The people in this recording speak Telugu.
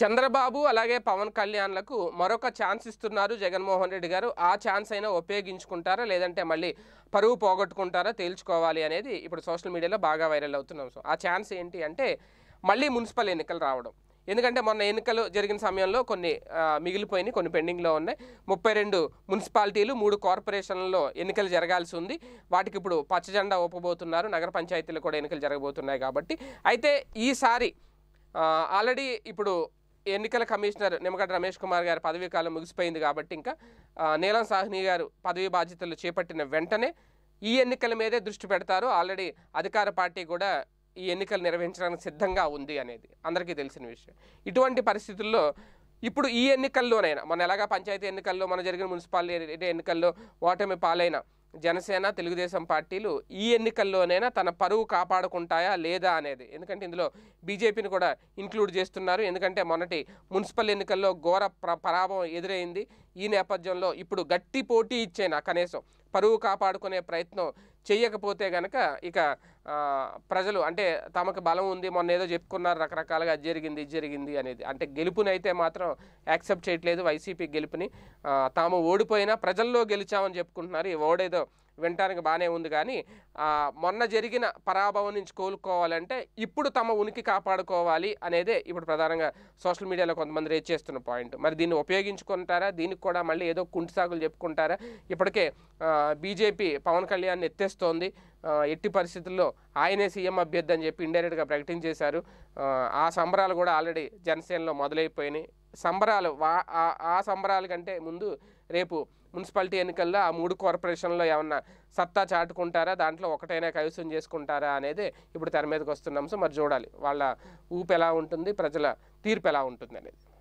చంద్రబాబు అలాగే పవన్ కళ్యాణ్లకు మరొక ఛాన్స్ ఇస్తున్నారు జగన్మోహన్ రెడ్డి గారు ఆ ఛాన్స్ అయినా ఉపయోగించుకుంటారా లేదంటే మళ్ళీ పరువు పోగొట్టుకుంటారా తేల్చుకోవాలి అనేది ఇప్పుడు సోషల్ మీడియాలో బాగా వైరల్ అవుతున్నాం సో ఆ ఛాన్స్ ఏంటి అంటే మళ్ళీ మున్సిపల్ ఎన్నికలు రావడం ఎందుకంటే మొన్న ఎన్నికలు జరిగిన సమయంలో కొన్ని మిగిలిపోయినాయి కొన్ని పెండింగ్లో ఉన్నాయి ముప్పై రెండు మున్సిపాలిటీలు మూడు కార్పొరేషన్లలో ఎన్నికలు జరగాల్సి ఉంది వాటికి ఇప్పుడు పచ్చజెండా ఒప్పబోతున్నారు నగర పంచాయతీలు కూడా ఎన్నికలు జరగబోతున్నాయి కాబట్టి అయితే ఈసారి ఆల్రెడీ ఇప్పుడు ఎన్నికల కమిషనర్ నిమ్మగడ్డ రమేష్ కుమార్ గారి పదవీ కాలం ముగిసిపోయింది కాబట్టి ఇంకా నీలం సాహ్ని గారు పదవీ బాధ్యతలు చేపట్టిన వెంటనే ఈ ఎన్నికల మీదే దృష్టి పెడతారు ఆల్రెడీ అధికార పార్టీ కూడా ఈ ఎన్నికలు నిర్వహించడానికి సిద్ధంగా ఉంది అనేది అందరికీ తెలిసిన విషయం ఇటువంటి పరిస్థితుల్లో ఇప్పుడు ఈ ఎన్నికల్లోనైనా మన ఎలాగా పంచాయతీ ఎన్నికల్లో మన జరిగిన మున్సిపాలిటీ ఎన్నికల్లో ఓటమి పాలైన జనసేన తెలుగుదేశం పార్టీలు ఈ ఎన్నికల్లోనైనా తన పరువు కాపాడుకుంటాయా లేదా అనేది ఎందుకంటే ఇందులో బీజేపీని కూడా ఇంక్లూడ్ చేస్తున్నారు ఎందుకంటే మొన్నటి మున్సిపల్ ఎన్నికల్లో ఘోర పరాభవం ఎదురైంది ఈ నేపథ్యంలో ఇప్పుడు గట్టి పోటీ ఇచ్చేనా కనీసం పరువు కాపాడుకునే ప్రయత్నం చేయకపోతే గనక ఇక ప్రజలు అంటే తమకు బలం ఉంది మొన్న ఏదో చెప్పుకున్నారు రకరకాలుగా అది జరిగింది ఇది జరిగింది అనేది అంటే గెలుపునైతే మాత్రం యాక్సెప్ట్ చేయట్లేదు వైసీపీ గెలుపుని తాము ఓడిపోయినా ప్రజల్లో గెలిచామని చెప్పుకుంటున్నారు ఈ ఓడేదో వినటానికి బాగానే ఉంది కానీ మొన్న జరిగిన పరాభవం నుంచి కోలుకోవాలంటే ఇప్పుడు తమ ఉనికి కాపాడుకోవాలి అనేదే ఇప్పుడు ప్రధానంగా సోషల్ మీడియాలో కొంతమంది రేజ్ చేస్తున్న పాయింట్ మరి దీన్ని ఉపయోగించుకుంటారా దీనికి కూడా మళ్ళీ ఏదో కుంటి సాగులు చెప్పుకుంటారా ఇప్పటికే బీజేపీ పవన్ కళ్యాణ్ ఎత్తేస్తోంది ఎట్టి పరిస్థితుల్లో ఆయనే సీఎం అభ్యర్థి అని చెప్పి ఇండైరెక్ట్గా ప్రకటించేశారు ఆ సంబరాలు కూడా ఆల్రెడీ జనసేనలో మొదలైపోయినాయి సంబరాలు ఆ సంబరాల కంటే ముందు రేపు మున్సిపాలిటీ ఎన్నికల్లో ఆ మూడు కార్పొరేషన్లో ఏమన్నా సత్తా చాటుకుంటారా దాంట్లో ఒకటైనా కైవసం చేసుకుంటారా అనేది ఇప్పుడు తెర మీదకి వస్తున్నాం సో మరి చూడాలి వాళ్ళ ఊపు ఎలా ఉంటుంది ప్రజల తీర్పు ఎలా ఉంటుంది అనేది